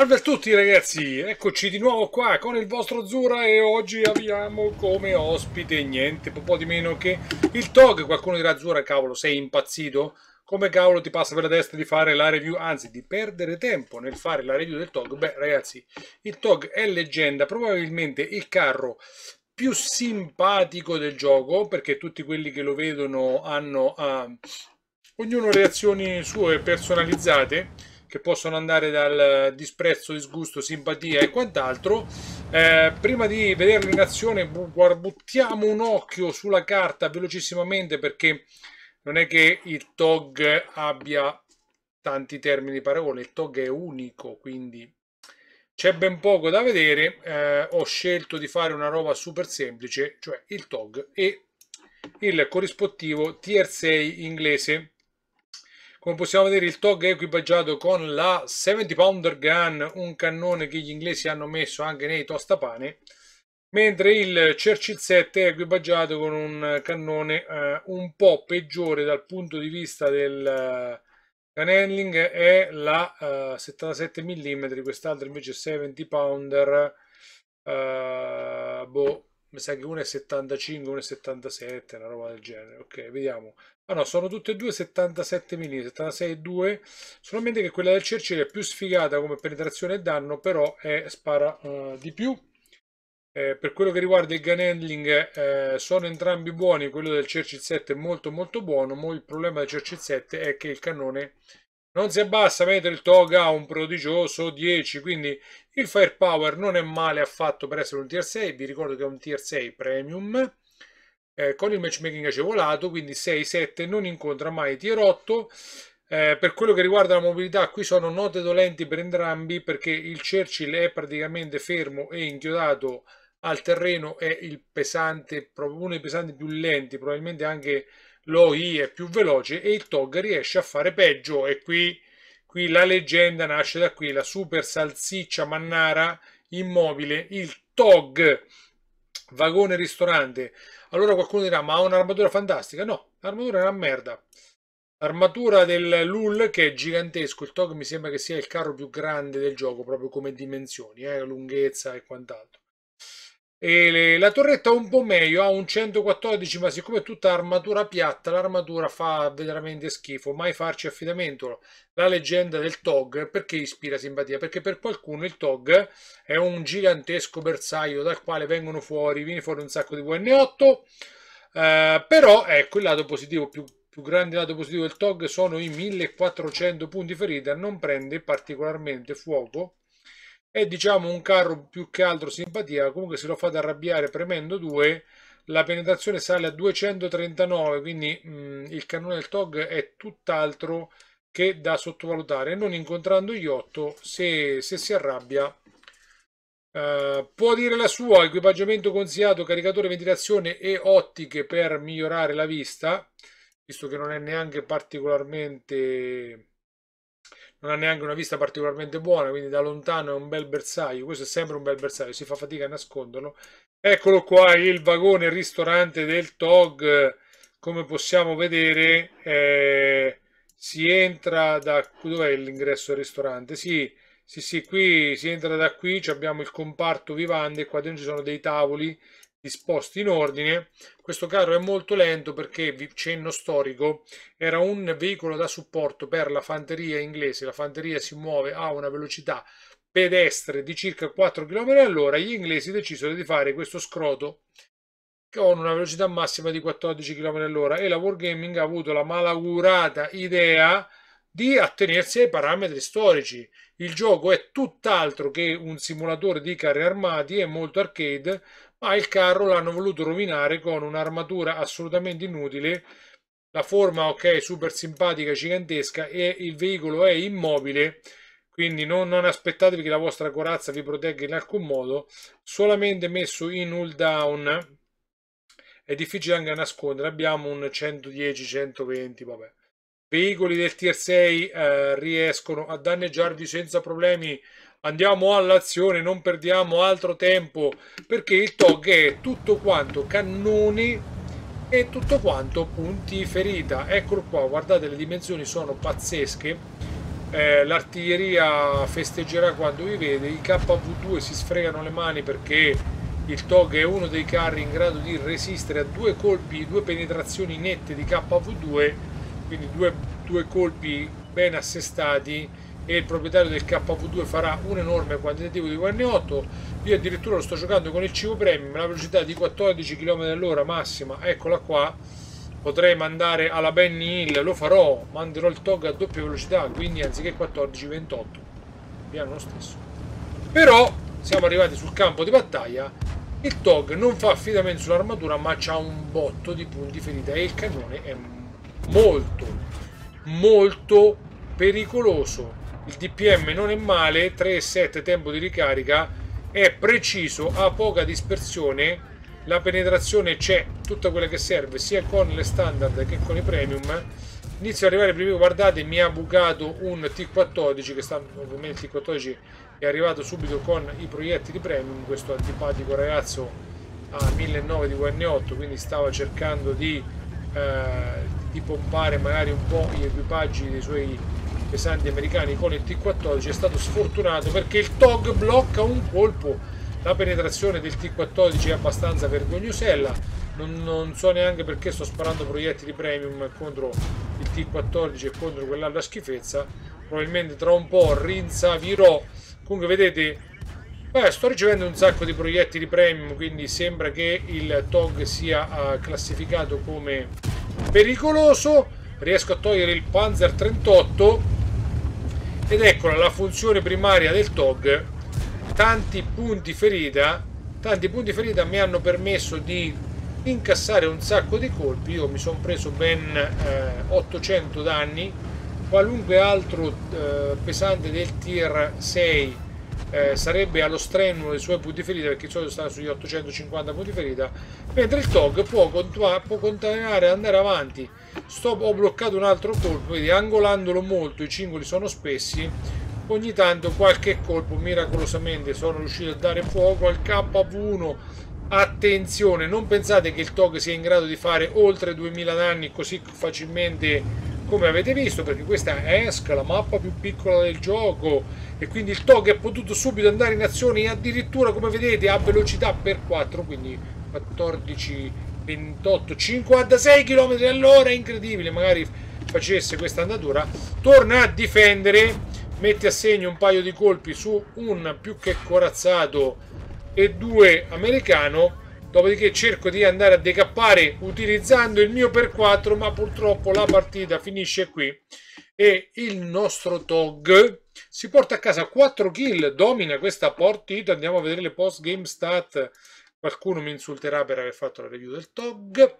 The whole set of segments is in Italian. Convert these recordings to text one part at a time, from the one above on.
Salve a tutti ragazzi, eccoci di nuovo qua con il vostro Zura e oggi abbiamo come ospite niente po' di meno che il Tog. Qualcuno dirà Zura, cavolo, sei impazzito? Come cavolo ti passa per la testa di fare la review, anzi di perdere tempo nel fare la review del Tog? Beh ragazzi, il Tog è leggenda, probabilmente il carro più simpatico del gioco perché tutti quelli che lo vedono hanno ah, ognuno reazioni sue personalizzate che possono andare dal disprezzo, disgusto, simpatia e quant'altro. Eh, prima di vederli in azione buttiamo un occhio sulla carta velocissimamente perché non è che il TOG abbia tanti termini di paragone, il TOG è unico, quindi c'è ben poco da vedere, eh, ho scelto di fare una roba super semplice, cioè il TOG e il corrispettivo Tier 6 inglese come possiamo vedere il TOG è equipaggiato con la 70 pounder gun, un cannone che gli inglesi hanno messo anche nei tostapane, mentre il Churchill 7 è equipaggiato con un cannone eh, un po' peggiore dal punto di vista del eh, gun handling, è la eh, 77 mm, quest'altro invece 70 pounder, eh, boh, mi sa che uno è 75, uno è 77, una roba del genere. Ok, vediamo. Ah no, sono tutte e due 77 mm, 76,2, solamente che quella del Cercere è più sfigata come penetrazione e danno, però è, spara uh, di più. Eh, per quello che riguarda il gun handling eh, sono entrambi buoni, quello del Cercil 7 è molto molto buono, ma il problema del Cercil 7 è che il cannone non si abbassa, mentre il Toga ha un prodigioso 10, quindi il Firepower non è male affatto per essere un Tier 6, vi ricordo che è un Tier 6 Premium, eh, con il matchmaking agevolato, quindi 6-7 non incontra mai Tier 8, eh, per quello che riguarda la mobilità, qui sono note dolenti per entrambi perché il Churchill è praticamente fermo e inchiodato al terreno, è pesante, uno dei pesanti più lenti, probabilmente anche l'OI è più veloce e il TOG riesce a fare peggio e qui, qui la leggenda nasce da qui, la super salsiccia mannara immobile, il TOG, vagone ristorante. Allora qualcuno dirà ma ha un'armatura fantastica? No, l'armatura è una merda. l'armatura del Lul che è gigantesco, il TOG mi sembra che sia il carro più grande del gioco proprio come dimensioni, eh, lunghezza e quant'altro. E la torretta un po' meglio, ha un 114, ma siccome è tutta armatura piatta, l'armatura fa veramente schifo. Mai farci affidamento. La leggenda del TOG perché ispira simpatia? Perché per qualcuno il TOG è un gigantesco bersaglio dal quale vengono fuori, viene fuori un sacco di VN8. Eh, però ecco il lato positivo più, più grande lato positivo del TOG sono i 1400 punti ferita, non prende particolarmente fuoco è diciamo un carro più che altro simpatia comunque se lo fate arrabbiare premendo 2 la penetrazione sale a 239 quindi mh, mm, il cannone del TOG è tutt'altro che da sottovalutare non incontrando gli 8 se, se si arrabbia Uh, può dire la sua, equipaggiamento consigliato, caricatore, ventilazione e ottiche per migliorare la vista, visto che non è neanche particolarmente non ha neanche una vista particolarmente buona, quindi da lontano è un bel bersaglio. Questo è sempre un bel bersaglio, si fa fatica a nasconderlo. Eccolo qua il vagone il ristorante del TOG. Come possiamo vedere, eh, si entra da. Dov'è l'ingresso del ristorante? Sì, sì, sì, qui si entra da qui. Abbiamo il comparto vivande. Qua dentro ci sono dei tavoli disposti in ordine. Questo carro è molto lento perché, cenno storico, era un veicolo da supporto per la fanteria inglese. La fanteria si muove a una velocità pedestre di circa 4 km all'ora. Gli inglesi decisero di fare questo scroto con una velocità massima di 14 km all'ora e la Wargaming ha avuto la malaugurata idea di attenersi ai parametri storici. Il gioco è tutt'altro che un simulatore di carri armati, è molto arcade, ma il carro l'hanno voluto rovinare con un'armatura assolutamente inutile. La forma, ok, super simpatica, gigantesca e il veicolo è immobile, quindi non, non aspettatevi che la vostra corazza vi protegga in alcun modo, solamente messo in hull down è difficile anche nascondere, abbiamo un 110-120, vabbè Veicoli del tier 6 eh, riescono a danneggiarvi senza problemi. Andiamo all'azione, non perdiamo altro tempo perché il TOG è tutto quanto cannoni e tutto quanto punti ferita. Eccolo qua, guardate le dimensioni sono pazzesche. Eh, l'artiglieria festeggerà quando vi vede, i KV2 si sfregano le mani perché il TOG è uno dei carri in grado di resistere a due colpi, due penetrazioni nette di KV2 quindi due, due colpi ben assestati e il proprietario del KV2 farà un enorme quantitativo di QN8 io addirittura lo sto giocando con il cibo premium la velocità di 14 km all'ora massima eccola qua potrei mandare alla Benny Hill lo farò manderò il TOG a doppia velocità quindi anziché 14 28 piano lo stesso però siamo arrivati sul campo di battaglia il TOG non fa affidamento sull'armatura ma ha un botto di punti ferita e il cannone è molto molto, molto pericoloso. Il DPM non è male, 3,7 tempo di ricarica, è preciso, ha poca dispersione, la penetrazione c'è, tutta quella che serve, sia con le standard che con i premium. Inizio ad arrivare prima, guardate, mi ha bucato un T14, che sta, ovviamente il T14 è arrivato subito con i proiettili premium, questo antipatico ragazzo a 1900 di UN8, quindi stava cercando di eh, di pompare magari un po' gli equipaggi dei suoi pesanti americani con il T-14 è stato sfortunato perché il TOG blocca un colpo la penetrazione del T-14 è abbastanza vergognosella non, non, so neanche perché sto sparando proiettili premium contro il T-14 e contro quell'altra schifezza probabilmente tra un po' rinsavirò comunque vedete beh, sto ricevendo un sacco di proiettili premium quindi sembra che il TOG sia ah, classificato come pericoloso riesco a togliere il Panzer 38 ed eccola la funzione primaria del TOG tanti punti ferita tanti punti ferita mi hanno permesso di incassare un sacco di colpi io mi sono preso ben eh, 800 danni qualunque altro eh, pesante del tier 6 eh, sarebbe allo strenuo dei suoi punti ferita perché il solito sta sugli 850 punti ferita mentre il TOG può, può continuare ad andare avanti Sto, ho bloccato un altro colpo vedi angolandolo molto i cingoli sono spessi ogni tanto qualche colpo miracolosamente sono riuscito a dare fuoco al KV1 attenzione non pensate che il TOG sia in grado di fare oltre 2000 danni così facilmente come avete visto perché questa è ESC, la mappa più piccola del gioco e quindi il TOG è potuto subito andare in azione e addirittura come vedete a velocità per 4 quindi 14, 28, 56 km all'ora incredibile magari facesse questa andatura torna a difendere mette a segno un paio di colpi su un più che corazzato e due americano dopodiché cerco di andare a decappare utilizzando il mio per 4 ma purtroppo la partita finisce qui e il nostro Tog si porta a casa 4 kill domina questa partita andiamo a vedere le post game stat qualcuno mi insulterà per aver fatto la review del Tog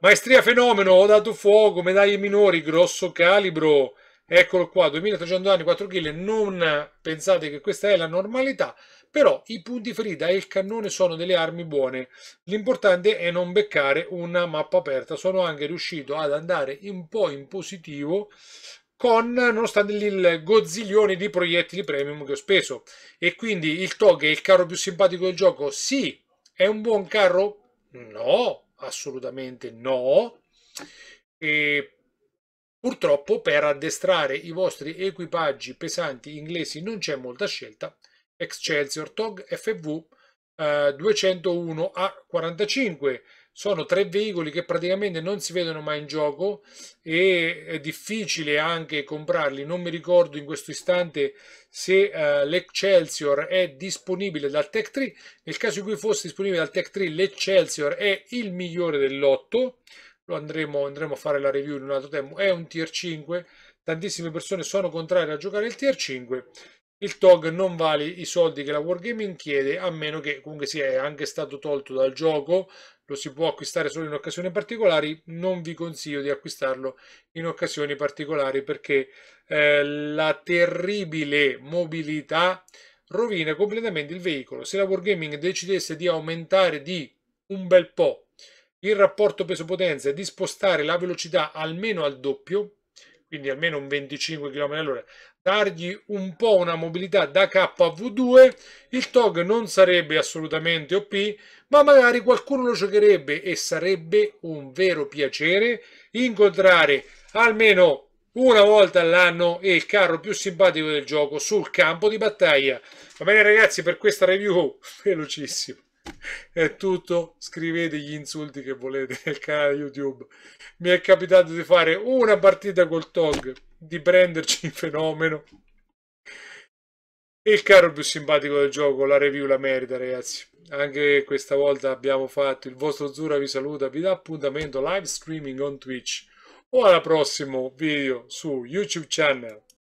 maestria fenomeno ho dato fuoco medaglie minori grosso calibro Eccolo qua, 2300 anni, 4 kg, non pensate che questa è la normalità, però i punti ferita e il cannone sono delle armi buone. L'importante è non beccare una mappa aperta. Sono anche riuscito ad andare un po' in positivo con, nonostante il gozzilione di proiettili premium che ho speso. E quindi il TOG è il carro più simpatico del gioco? Sì. È un buon carro? No, assolutamente no. E Purtroppo per addestrare i vostri equipaggi pesanti inglesi non c'è molta scelta. Excelsior TOG FV eh, 201 A45 sono tre veicoli che praticamente non si vedono mai in gioco e è difficile anche comprarli. Non mi ricordo in questo istante se eh, l'Excelsior è disponibile dal Tech 3. Nel caso in cui fosse disponibile dal Tech 3, l'Excelsior è il migliore dell'otto lo andremo, andremo a fare la review in un altro tempo, è un tier 5, tantissime persone sono contrarie a giocare il tier 5, il TOG non vale i soldi che la Wargaming chiede, a meno che comunque sia anche stato tolto dal gioco, lo si può acquistare solo in occasioni particolari, non vi consiglio di acquistarlo in occasioni particolari perché eh, la terribile mobilità rovina completamente il veicolo. Se la Wargaming decidesse di aumentare di un bel po' il rapporto peso-potenza è di spostare la velocità almeno al doppio, quindi almeno un 25 km all'ora, dargli un po' una mobilità da KV2, il TOG non sarebbe assolutamente OP, ma magari qualcuno lo giocherebbe e sarebbe un vero piacere incontrare almeno una volta all'anno il carro più simpatico del gioco sul campo di battaglia. Va bene ragazzi, per questa review velocissimo è tutto scrivete gli insulti che volete nel canale youtube mi è capitato di fare una partita col tog di prenderci in fenomeno il caro più simpatico del gioco la review la merita ragazzi anche questa volta abbiamo fatto il vostro Zura vi saluta vi dà appuntamento live streaming on twitch o alla prossimo video su youtube channel